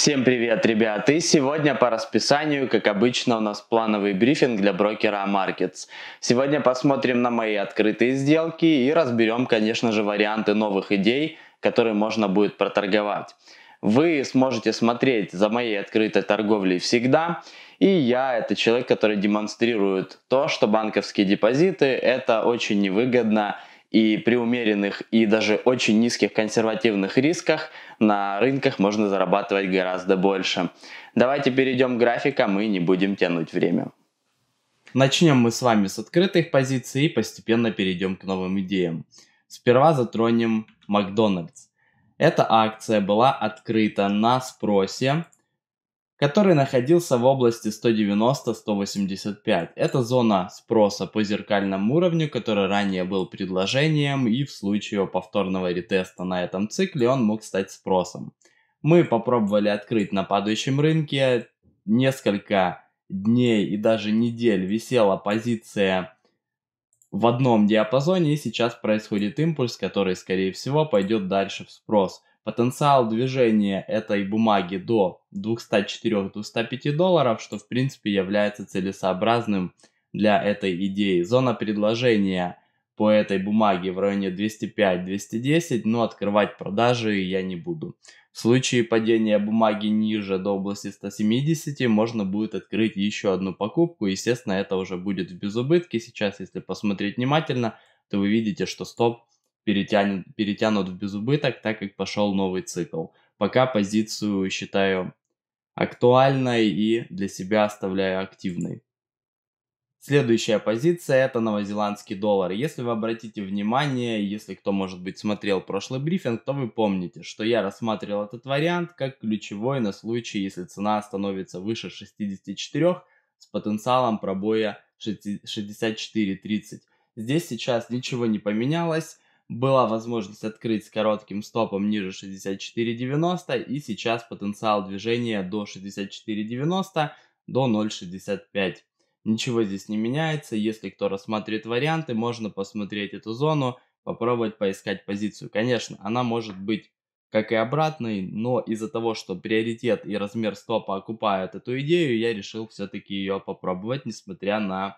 Всем привет, ребят! И сегодня по расписанию, как обычно, у нас плановый брифинг для брокера Markets. Сегодня посмотрим на мои открытые сделки и разберем, конечно же, варианты новых идей, которые можно будет проторговать. Вы сможете смотреть за моей открытой торговлей всегда. И я это человек, который демонстрирует то, что банковские депозиты это очень невыгодно и при умеренных и даже очень низких консервативных рисках на рынках можно зарабатывать гораздо больше. Давайте перейдем к графикам и не будем тянуть время. Начнем мы с вами с открытых позиций и постепенно перейдем к новым идеям. Сперва затронем Макдональдс. Эта акция была открыта на спросе который находился в области 190-185. Это зона спроса по зеркальному уровню, который ранее был предложением, и в случае повторного ретеста на этом цикле он мог стать спросом. Мы попробовали открыть на падающем рынке несколько дней и даже недель висела позиция в одном диапазоне, и сейчас происходит импульс, который, скорее всего, пойдет дальше в спрос – Потенциал движения этой бумаги до 204-205 долларов, что в принципе является целесообразным для этой идеи. Зона предложения по этой бумаге в районе 205-210, но открывать продажи я не буду. В случае падения бумаги ниже до области 170 можно будет открыть еще одну покупку. Естественно, это уже будет в безубытке. Сейчас, если посмотреть внимательно, то вы видите, что стоп перетянут, перетянут в безубыток, так как пошел новый цикл. Пока позицию считаю актуальной и для себя оставляю активной. Следующая позиция – это новозеландский доллар. Если вы обратите внимание, если кто, может быть, смотрел прошлый брифинг, то вы помните, что я рассматривал этот вариант как ключевой на случай, если цена становится выше 64 с потенциалом пробоя 64.30. Здесь сейчас ничего не поменялось, была возможность открыть с коротким стопом ниже 64.90 и сейчас потенциал движения до 64.90 до 0.65. Ничего здесь не меняется, если кто рассматривает варианты, можно посмотреть эту зону, попробовать поискать позицию. Конечно, она может быть как и обратной, но из-за того, что приоритет и размер стопа окупают эту идею, я решил все-таки ее попробовать, несмотря на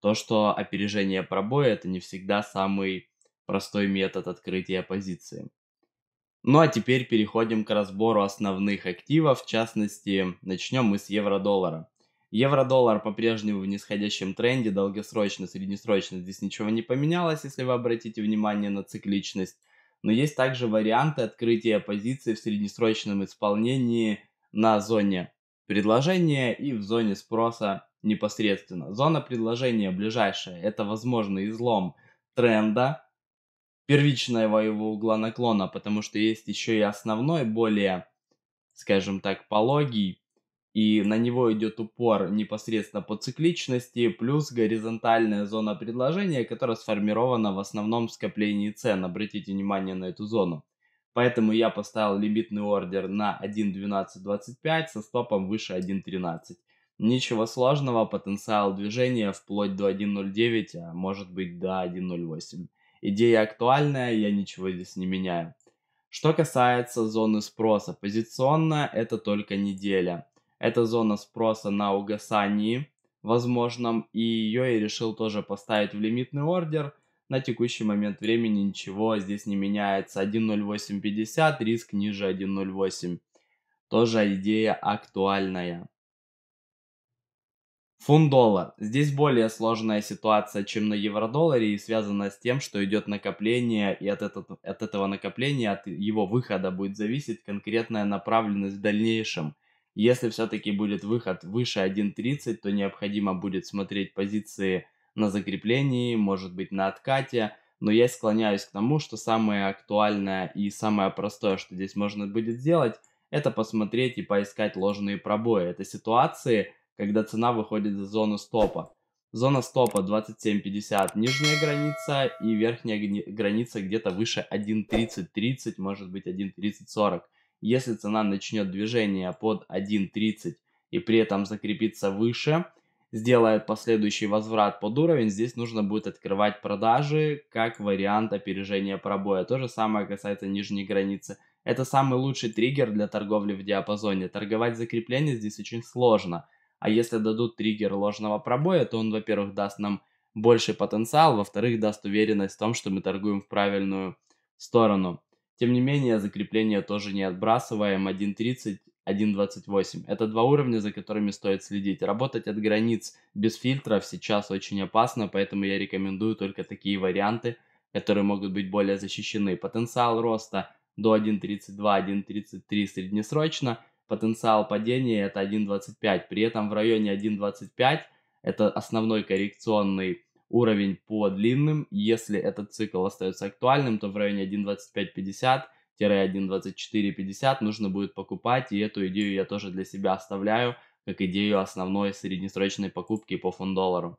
то, что опережение пробоя это не всегда самый простой метод открытия позиции. Ну а теперь переходим к разбору основных активов, в частности, начнем мы с евро-доллара. Евро-доллар по-прежнему в нисходящем тренде, долгосрочно, среднесрочно здесь ничего не поменялось, если вы обратите внимание на цикличность. Но есть также варианты открытия позиции в среднесрочном исполнении на зоне предложения и в зоне спроса непосредственно. Зона предложения ближайшая – это возможный излом тренда первичного его угла наклона, потому что есть еще и основной, более, скажем так, пологий, и на него идет упор непосредственно по цикличности, плюс горизонтальная зона предложения, которая сформирована в основном скоплении цен. Обратите внимание на эту зону. Поэтому я поставил лимитный ордер на 1.12.25 со стопом выше 1.13. Ничего сложного, потенциал движения вплоть до 1.09, а может быть до 1.08. Идея актуальная, я ничего здесь не меняю. Что касается зоны спроса, позиционно это только неделя. Это зона спроса на угасании возможном, и ее я решил тоже поставить в лимитный ордер. На текущий момент времени ничего здесь не меняется. 1.0850, риск ниже 1.08. Тоже идея актуальная. Фунт-доллар. Здесь более сложная ситуация, чем на евро-долларе, и связана с тем, что идет накопление, и от, этот, от этого накопления, от его выхода будет зависеть конкретная направленность в дальнейшем. Если все-таки будет выход выше 1.30, то необходимо будет смотреть позиции на закреплении, может быть на откате, но я склоняюсь к тому, что самое актуальное и самое простое, что здесь можно будет сделать, это посмотреть и поискать ложные пробои. Это ситуации, когда цена выходит за зону стопа. Зона стопа 27.50 нижняя граница и верхняя граница где-то выше 1.30.30, может быть 1.30.40. Если цена начнет движение под 1.30 и при этом закрепится выше, сделает последующий возврат под уровень, здесь нужно будет открывать продажи как вариант опережения пробоя. То же самое касается нижней границы. Это самый лучший триггер для торговли в диапазоне. Торговать закрепление здесь очень сложно – а если дадут триггер ложного пробоя, то он, во-первых, даст нам больший потенциал, во-вторых, даст уверенность в том, что мы торгуем в правильную сторону. Тем не менее, закрепление тоже не отбрасываем. 1.30, 1.28. Это два уровня, за которыми стоит следить. Работать от границ без фильтров сейчас очень опасно, поэтому я рекомендую только такие варианты, которые могут быть более защищены. Потенциал роста до 1.32, 1.33 среднесрочно – потенциал падения это 1.25. При этом в районе 1.25 это основной коррекционный уровень по длинным. Если этот цикл остается актуальным, то в районе 1.2550-1.2450 нужно будет покупать. И эту идею я тоже для себя оставляю как идею основной среднесрочной покупки по фунт-доллару.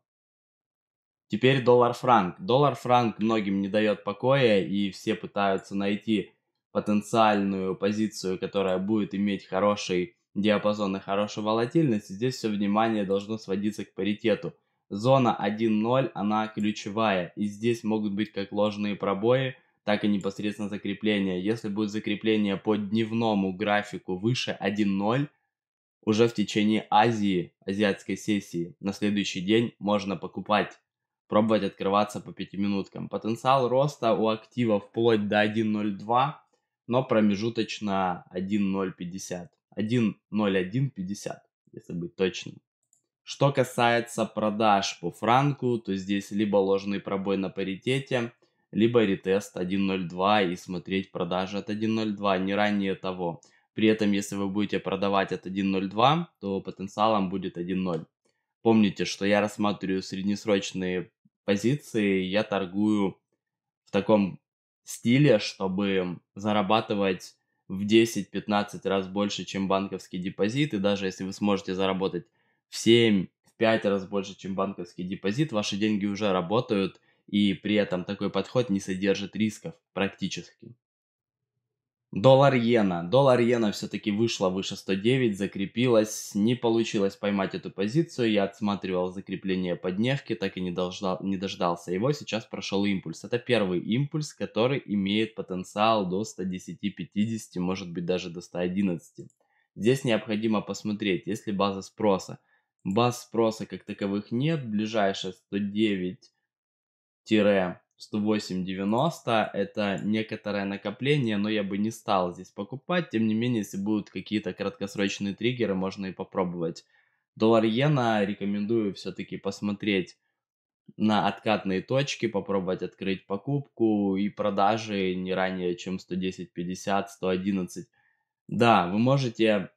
Теперь доллар-франк. Доллар-франк многим не дает покоя, и все пытаются найти потенциальную позицию, которая будет иметь хороший диапазон и хорошую волатильность, здесь все внимание должно сводиться к паритету. Зона 1.0, она ключевая, и здесь могут быть как ложные пробои, так и непосредственно закрепления. Если будет закрепление по дневному графику выше 1.0, уже в течение Азии, азиатской сессии, на следующий день можно покупать, пробовать открываться по пятиминуткам. Потенциал роста у актива вплоть до 1.02 но промежуточно 1.050. 1.0150, если быть точным. Что касается продаж по франку, то здесь либо ложный пробой на паритете, либо ретест 1.02 и смотреть продажи от 1.02, не ранее того. При этом, если вы будете продавать от 1.02, то потенциалом будет 1.0. Помните, что я рассматриваю среднесрочные позиции, я торгую в таком стиле, чтобы зарабатывать в 10-15 раз больше, чем банковский депозит, и даже если вы сможете заработать в 7, в 5 раз больше, чем банковский депозит, ваши деньги уже работают, и при этом такой подход не содержит рисков практически. Доллар иена. Доллар иена все-таки вышла выше 109, закрепилась, не получилось поймать эту позицию. Я отсматривал закрепление подневки, так и не, дождал, не дождался его. Сейчас прошел импульс. Это первый импульс, который имеет потенциал до 110-50, может быть даже до 111. Здесь необходимо посмотреть, есть ли база спроса. Баз спроса как таковых нет. Ближайшая 109 108.90 это некоторое накопление, но я бы не стал здесь покупать. Тем не менее, если будут какие-то краткосрочные триггеры, можно и попробовать. Доллар иена рекомендую все-таки посмотреть на откатные точки, попробовать открыть покупку и продажи не ранее, чем 110.50, 111. Да, вы можете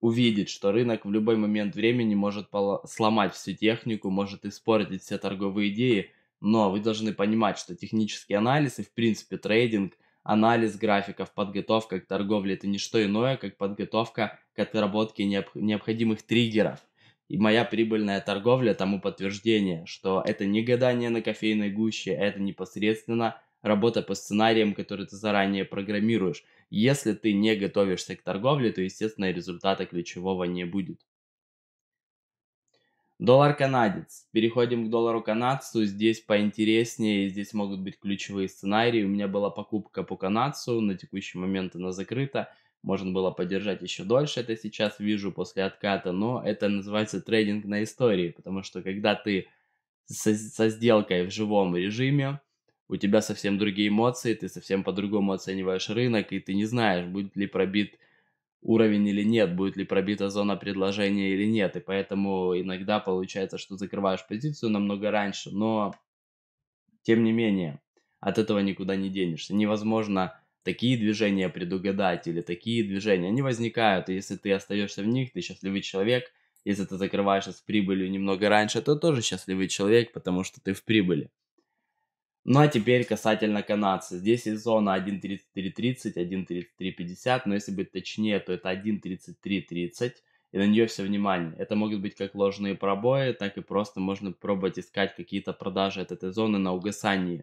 увидеть, что рынок в любой момент времени может сломать всю технику, может испортить все торговые идеи – но вы должны понимать, что технический анализ и, в принципе, трейдинг, анализ графиков, подготовка к торговле – это не что иное, как подготовка к отработке необ- необходимых триггеров. И моя прибыльная торговля тому подтверждение, что это не гадание на кофейной гуще, это непосредственно работа по сценариям, которые ты заранее программируешь. Если ты не готовишься к торговле, то, естественно, результата ключевого не будет. Доллар канадец. Переходим к доллару канадцу. Здесь поинтереснее, здесь могут быть ключевые сценарии. У меня была покупка по канадцу, на текущий момент она закрыта. Можно было поддержать еще дольше, это сейчас вижу после отката, но это называется трейдинг на истории, потому что когда ты со, со сделкой в живом режиме, у тебя совсем другие эмоции, ты совсем по-другому оцениваешь рынок, и ты не знаешь, будет ли пробит уровень или нет, будет ли пробита зона предложения или нет. И поэтому иногда получается, что закрываешь позицию намного раньше, но тем не менее от этого никуда не денешься. Невозможно такие движения предугадать или такие движения. Они возникают, и если ты остаешься в них, ты счастливый человек. Если ты закрываешься с прибылью немного раньше, то тоже счастливый человек, потому что ты в прибыли. Ну а теперь касательно канадца. Здесь есть зона 1.33.30, 1.33.50, но если быть точнее, то это 1.33.30, и на нее все внимание. Это могут быть как ложные пробои, так и просто можно пробовать искать какие-то продажи от этой зоны на угасании.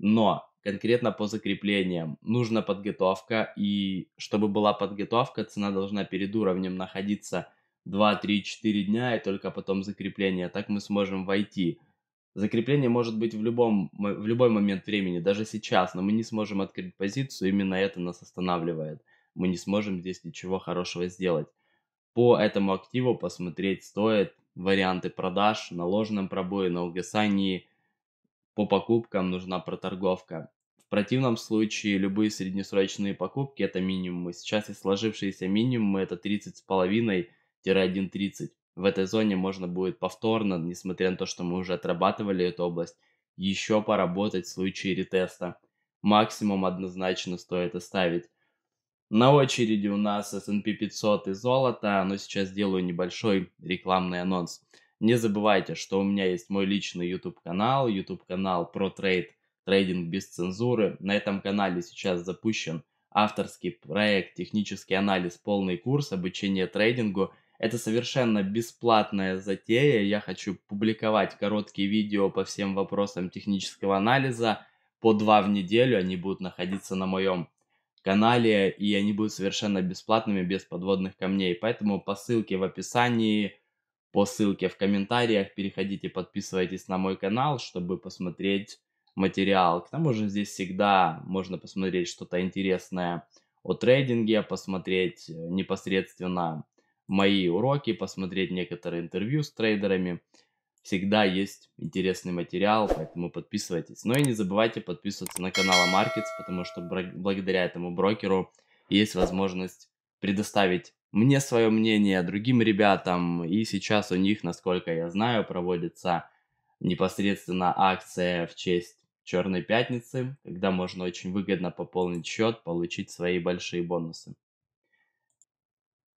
Но конкретно по закреплениям нужна подготовка, и чтобы была подготовка, цена должна перед уровнем находиться 2-3-4 дня, и только потом закрепление. Так мы сможем войти. Закрепление может быть в, любом, в любой момент времени, даже сейчас, но мы не сможем открыть позицию, именно это нас останавливает. Мы не сможем здесь ничего хорошего сделать. По этому активу посмотреть стоит варианты продаж на ложном пробое, на угасании. По покупкам нужна проторговка. В противном случае любые среднесрочные покупки это минимумы. Сейчас и сложившиеся минимумы это 30,5-1,30 в этой зоне можно будет повторно, несмотря на то, что мы уже отрабатывали эту область, еще поработать в случае ретеста. Максимум однозначно стоит оставить. На очереди у нас S&P 500 и золото, но сейчас делаю небольшой рекламный анонс. Не забывайте, что у меня есть мой личный YouTube-канал, YouTube-канал про трейд, трейдинг без цензуры. На этом канале сейчас запущен авторский проект, технический анализ, полный курс, обучения трейдингу – это совершенно бесплатная затея. Я хочу публиковать короткие видео по всем вопросам технического анализа. По два в неделю они будут находиться на моем канале, и они будут совершенно бесплатными, без подводных камней. Поэтому по ссылке в описании, по ссылке в комментариях переходите, подписывайтесь на мой канал, чтобы посмотреть материал. К тому же здесь всегда можно посмотреть что-то интересное о трейдинге, посмотреть э, непосредственно мои уроки, посмотреть некоторые интервью с трейдерами. Всегда есть интересный материал, поэтому подписывайтесь. Но ну и не забывайте подписываться на канал Markets, потому что благодаря этому брокеру есть возможность предоставить мне свое мнение, другим ребятам. И сейчас у них, насколько я знаю, проводится непосредственно акция в честь Черной Пятницы, когда можно очень выгодно пополнить счет, получить свои большие бонусы.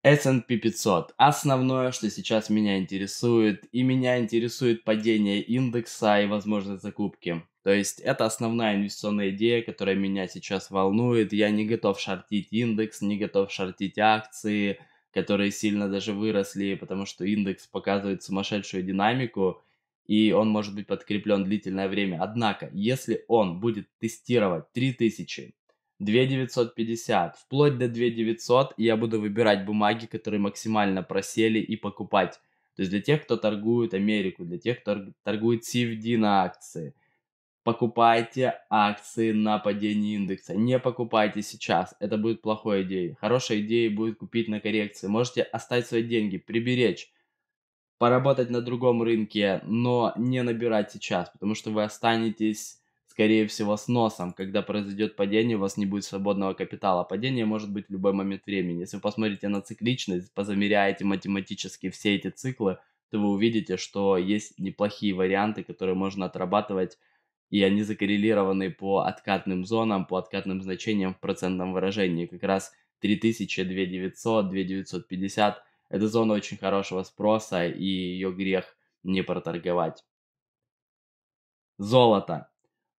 S&P 500. Основное, что сейчас меня интересует, и меня интересует падение индекса и возможность закупки. То есть это основная инвестиционная идея, которая меня сейчас волнует. Я не готов шортить индекс, не готов шортить акции, которые сильно даже выросли, потому что индекс показывает сумасшедшую динамику, и он может быть подкреплен длительное время. Однако, если он будет тестировать 3000, 2950, вплоть до 2900, и я буду выбирать бумаги, которые максимально просели и покупать. То есть для тех, кто торгует Америку, для тех, кто торгует CFD на акции. Покупайте акции на падение индекса. Не покупайте сейчас. Это будет плохой идеей. Хорошая идея будет купить на коррекции. Можете оставить свои деньги, приберечь, поработать на другом рынке, но не набирать сейчас, потому что вы останетесь скорее всего, с носом. Когда произойдет падение, у вас не будет свободного капитала. Падение может быть в любой момент времени. Если вы посмотрите на цикличность, позамеряете математически все эти циклы, то вы увидите, что есть неплохие варианты, которые можно отрабатывать, и они закоррелированы по откатным зонам, по откатным значениям в процентном выражении. Как раз 3000, 2900, 2950 – это зона очень хорошего спроса, и ее грех не проторговать. Золото.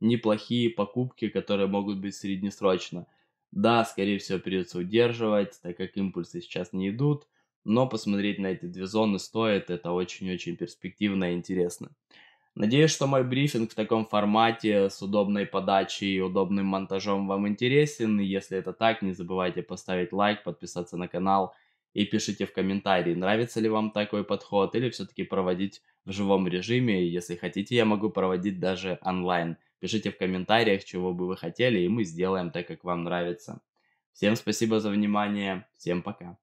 неплохие покупки, которые могут быть среднесрочно. Да, скорее всего, придется удерживать, так как импульсы сейчас не идут, но посмотреть на эти две зоны стоит, это очень-очень перспективно и интересно. Надеюсь, что мой брифинг в таком формате с удобной подачей и удобным монтажом вам интересен. Если это так, не забывайте поставить лайк, подписаться на канал и пишите в комментарии, нравится ли вам такой подход или все-таки проводить в живом режиме. Если хотите, я могу проводить даже онлайн Пишите в комментариях, чего бы вы хотели, и мы сделаем так, как вам нравится. Всем спасибо за внимание, всем пока.